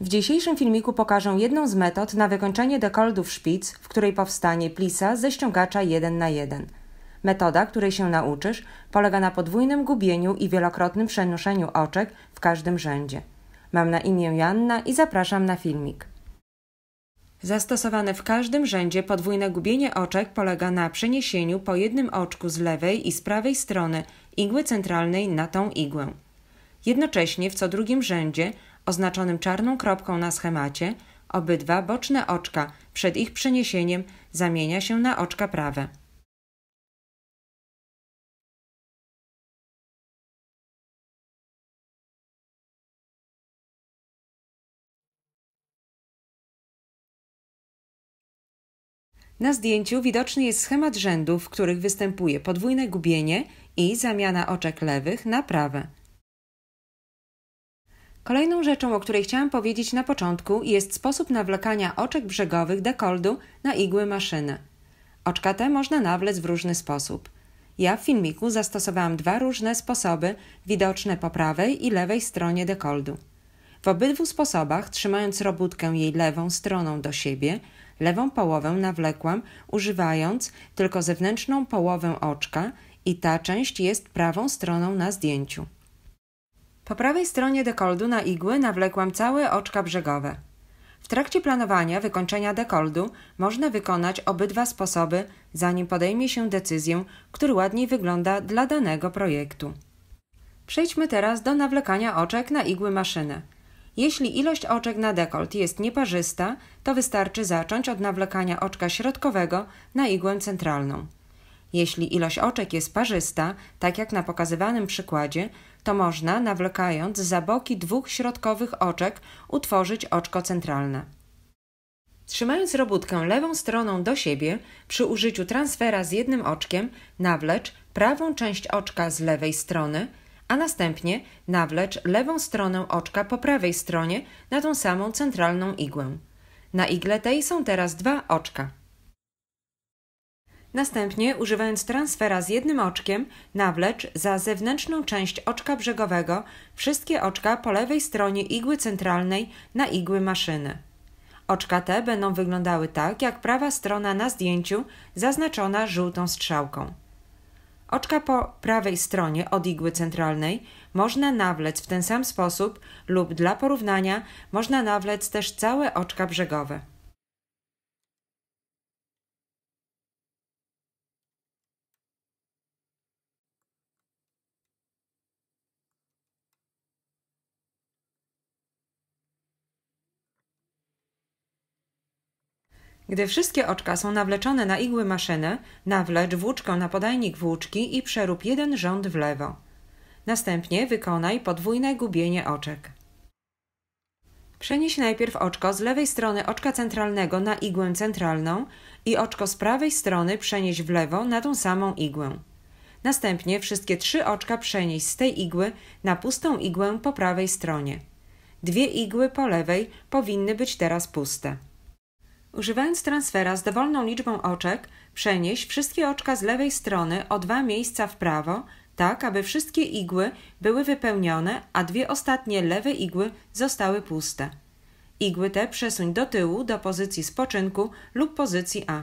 W dzisiejszym filmiku pokażę jedną z metod na wykończenie dekoldów szpic, w której powstanie plisa ze ściągacza 1 na 1. Metoda, której się nauczysz, polega na podwójnym gubieniu i wielokrotnym przenoszeniu oczek w każdym rzędzie. Mam na imię Janna i zapraszam na filmik. Zastosowane w każdym rzędzie podwójne gubienie oczek polega na przeniesieniu po jednym oczku z lewej i z prawej strony igły centralnej na tą igłę. Jednocześnie w co drugim rzędzie oznaczonym czarną kropką na schemacie, obydwa boczne oczka przed ich przeniesieniem zamienia się na oczka prawe. Na zdjęciu widoczny jest schemat rzędów, w których występuje podwójne gubienie i zamiana oczek lewych na prawe. Kolejną rzeczą, o której chciałam powiedzieć na początku, jest sposób nawlekania oczek brzegowych dekoldu na igły maszyny. Oczka te można nawlec w różny sposób. Ja w filmiku zastosowałam dwa różne sposoby, widoczne po prawej i lewej stronie dekoldu. W obydwu sposobach, trzymając robótkę jej lewą stroną do siebie, lewą połowę nawlekłam, używając tylko zewnętrzną połowę oczka i ta część jest prawą stroną na zdjęciu. Po prawej stronie dekoldu na igły nawlekłam całe oczka brzegowe. W trakcie planowania wykończenia dekoldu można wykonać obydwa sposoby, zanim podejmie się decyzję, który ładniej wygląda dla danego projektu. Przejdźmy teraz do nawlekania oczek na igły maszyny. Jeśli ilość oczek na dekolt jest nieparzysta, to wystarczy zacząć od nawlekania oczka środkowego na igłę centralną. Jeśli ilość oczek jest parzysta, tak jak na pokazywanym przykładzie, to można, nawlekając za boki dwóch środkowych oczek, utworzyć oczko centralne. Trzymając robótkę lewą stroną do siebie, przy użyciu transfera z jednym oczkiem, nawlecz prawą część oczka z lewej strony, a następnie nawlecz lewą stronę oczka po prawej stronie na tą samą centralną igłę. Na igle tej są teraz dwa oczka. Następnie, używając transfera z jednym oczkiem, nawlecz za zewnętrzną część oczka brzegowego wszystkie oczka po lewej stronie igły centralnej na igły maszyny. Oczka te będą wyglądały tak, jak prawa strona na zdjęciu zaznaczona żółtą strzałką. Oczka po prawej stronie od igły centralnej można nawlec w ten sam sposób lub dla porównania można nawlec też całe oczka brzegowe. Gdy wszystkie oczka są nawleczone na igły maszyny, nawlecz włóczkę na podajnik włóczki i przerób jeden rząd w lewo. Następnie wykonaj podwójne gubienie oczek. Przenieś najpierw oczko z lewej strony oczka centralnego na igłę centralną i oczko z prawej strony przenieś w lewo na tą samą igłę. Następnie wszystkie trzy oczka przenieś z tej igły na pustą igłę po prawej stronie. Dwie igły po lewej powinny być teraz puste. Używając transfera z dowolną liczbą oczek, przenieś wszystkie oczka z lewej strony o dwa miejsca w prawo, tak aby wszystkie igły były wypełnione, a dwie ostatnie lewe igły zostały puste. Igły te przesuń do tyłu do pozycji spoczynku lub pozycji A.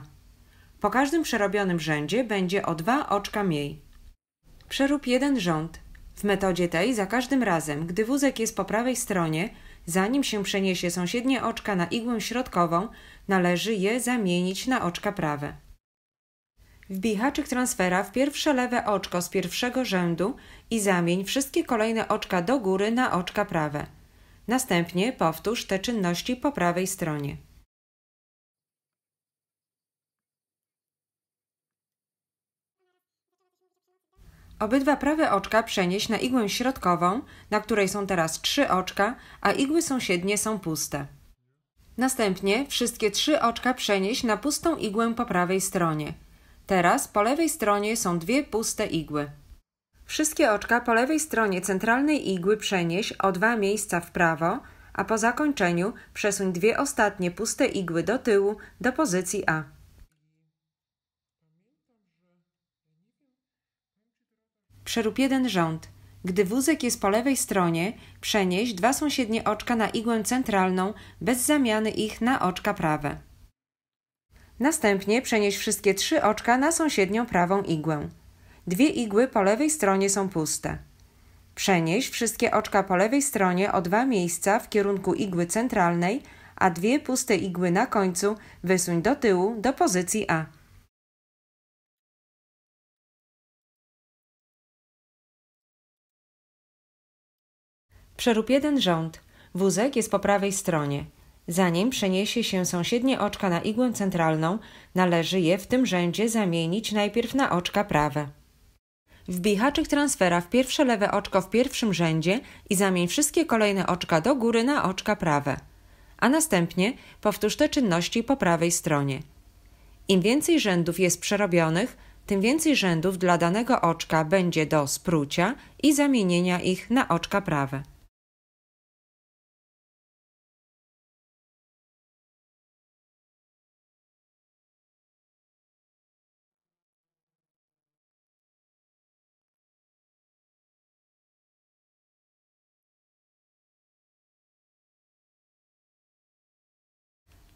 Po każdym przerobionym rzędzie będzie o dwa oczka mniej. Przerób jeden rząd. W metodzie tej za każdym razem, gdy wózek jest po prawej stronie, Zanim się przeniesie sąsiednie oczka na igłę środkową, należy je zamienić na oczka prawe. W transfera w pierwsze lewe oczko z pierwszego rzędu i zamień wszystkie kolejne oczka do góry na oczka prawe. Następnie powtórz te czynności po prawej stronie. Obydwa prawe oczka przenieś na igłę środkową, na której są teraz trzy oczka, a igły sąsiednie są puste. Następnie wszystkie trzy oczka przenieś na pustą igłę po prawej stronie. Teraz po lewej stronie są dwie puste igły. Wszystkie oczka po lewej stronie centralnej igły przenieś o dwa miejsca w prawo, a po zakończeniu przesuń dwie ostatnie puste igły do tyłu do pozycji A. Przerób jeden rząd. Gdy wózek jest po lewej stronie, przenieś dwa sąsiednie oczka na igłę centralną bez zamiany ich na oczka prawe. Następnie przenieś wszystkie trzy oczka na sąsiednią prawą igłę. Dwie igły po lewej stronie są puste. Przenieś wszystkie oczka po lewej stronie o dwa miejsca w kierunku igły centralnej, a dwie puste igły na końcu wysuń do tyłu do pozycji A. Przerób jeden rząd. Wózek jest po prawej stronie. Zanim przeniesie się sąsiednie oczka na igłę centralną, należy je w tym rzędzie zamienić najpierw na oczka prawe. W transfera w pierwsze lewe oczko w pierwszym rzędzie i zamień wszystkie kolejne oczka do góry na oczka prawe. A następnie powtórz te czynności po prawej stronie. Im więcej rzędów jest przerobionych, tym więcej rzędów dla danego oczka będzie do sprucia i zamienienia ich na oczka prawe.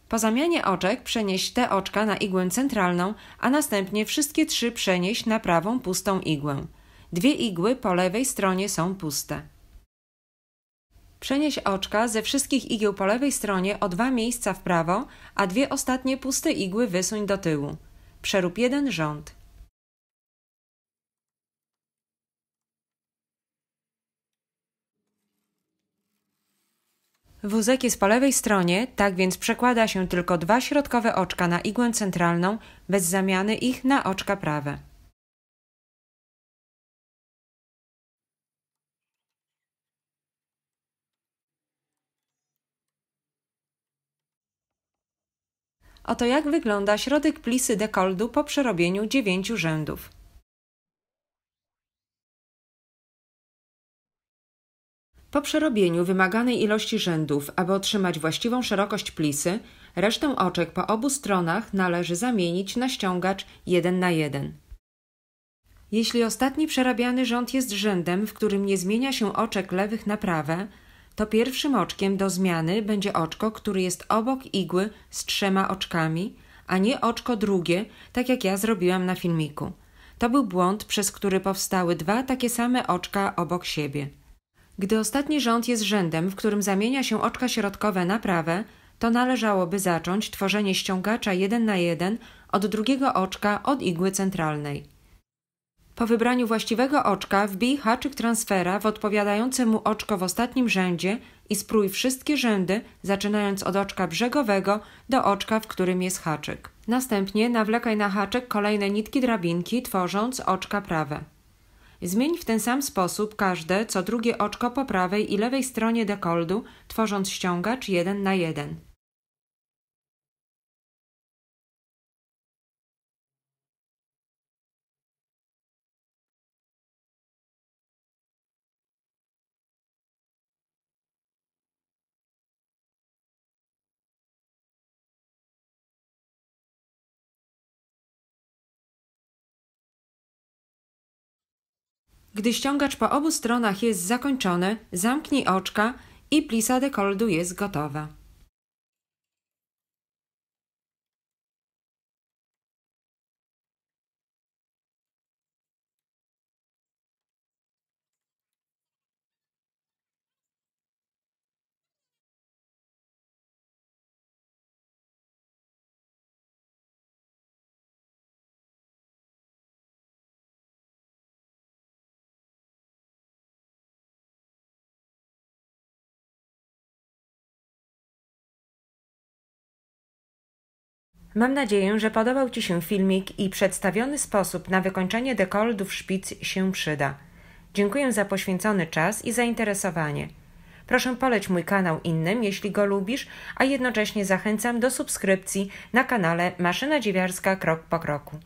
Po zamianie oczek przenieś te oczka na igłę centralną, a następnie wszystkie trzy przenieś na prawą pustą igłę. Dwie igły po lewej stronie są puste. Przenieś oczka ze wszystkich igieł po lewej stronie o dwa miejsca w prawo, a dwie ostatnie puste igły wysuń do tyłu. Przerób jeden rząd. Wózek jest po lewej stronie, tak więc przekłada się tylko dwa środkowe oczka na igłę centralną bez zamiany ich na oczka prawe. Oto jak wygląda środek plisy dekoldu po przerobieniu dziewięciu rzędów. Po przerobieniu wymaganej ilości rzędów, aby otrzymać właściwą szerokość plisy, resztę oczek po obu stronach należy zamienić na ściągacz 1 na 1. Jeśli ostatni przerabiany rząd jest rzędem, w którym nie zmienia się oczek lewych na prawe, to pierwszym oczkiem do zmiany będzie oczko, które jest obok igły z trzema oczkami, a nie oczko drugie, tak jak ja zrobiłam na filmiku. To był błąd, przez który powstały dwa takie same oczka obok siebie. Gdy ostatni rząd jest rzędem, w którym zamienia się oczka środkowe na prawe, to należałoby zacząć tworzenie ściągacza jeden na jeden od drugiego oczka od igły centralnej. Po wybraniu właściwego oczka wbij haczyk transfera w odpowiadające mu oczko w ostatnim rzędzie i sprój wszystkie rzędy, zaczynając od oczka brzegowego do oczka, w którym jest haczyk. Następnie nawlekaj na haczyk kolejne nitki drabinki, tworząc oczka prawe. Zmień w ten sam sposób każde co drugie oczko po prawej i lewej stronie dekoldu, tworząc ściągacz jeden na jeden. Gdy ściągacz po obu stronach jest zakończony, zamknij oczka i plisa dekoldu jest gotowa. Mam nadzieję, że podobał Ci się filmik i przedstawiony sposób na wykończenie dekoldów szpic się przyda. Dziękuję za poświęcony czas i zainteresowanie. Proszę poleć mój kanał innym, jeśli go lubisz, a jednocześnie zachęcam do subskrypcji na kanale maszynadziwiarska krok po kroku.